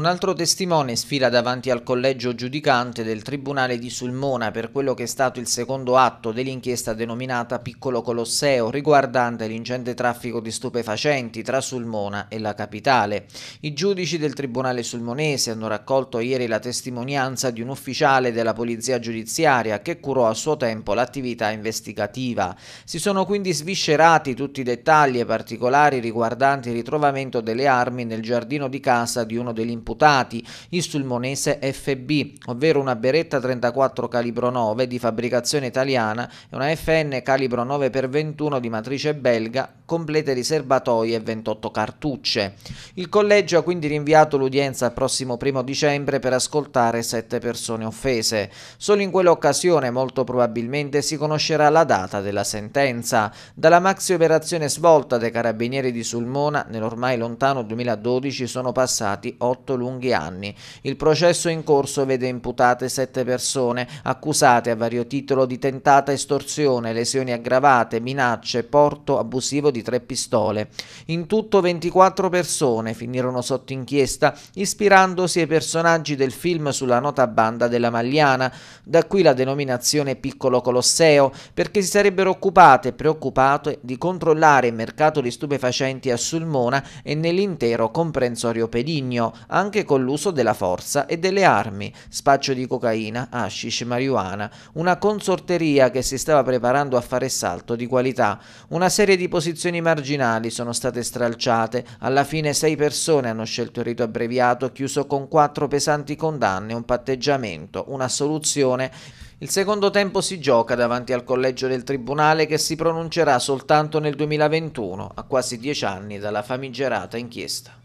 Un altro testimone sfila davanti al collegio giudicante del Tribunale di Sulmona per quello che è stato il secondo atto dell'inchiesta denominata Piccolo Colosseo riguardante l'incente traffico di stupefacenti tra Sulmona e la capitale. I giudici del Tribunale sulmonese hanno raccolto ieri la testimonianza di un ufficiale della Polizia Giudiziaria che curò a suo tempo l'attività investigativa. Si sono quindi sviscerati tutti i dettagli e particolari riguardanti il ritrovamento delle armi nel giardino di casa di uno degli imputati imputati, il sulmonese FB, ovvero una Beretta 34 calibro 9 di fabbricazione italiana e una FN calibro 9x21 di matrice belga, complete di e 28 cartucce. Il collegio ha quindi rinviato l'udienza al prossimo 1 dicembre per ascoltare sette persone offese. Solo in quell'occasione molto probabilmente si conoscerà la data della sentenza. Dalla maxi operazione svolta dai carabinieri di Sulmona nell'ormai lontano 2012 sono passati 8 18 lunghi anni. Il processo in corso vede imputate sette persone, accusate a vario titolo di tentata estorsione, lesioni aggravate, minacce, porto abusivo di tre pistole. In tutto 24 persone finirono sotto inchiesta, ispirandosi ai personaggi del film sulla nota banda della Magliana, da qui la denominazione Piccolo Colosseo, perché si sarebbero occupate e preoccupate di controllare il mercato di stupefacenti a Sulmona e nell'intero comprensorio Pedigno, anche con l'uso della forza e delle armi, spaccio di cocaina, hashish, marijuana, una consorteria che si stava preparando a fare salto di qualità. Una serie di posizioni marginali sono state stralciate, alla fine sei persone hanno scelto il rito abbreviato chiuso con quattro pesanti condanne, un patteggiamento, un'assoluzione il secondo tempo si gioca davanti al collegio del tribunale che si pronuncerà soltanto nel 2021, a quasi dieci anni dalla famigerata inchiesta.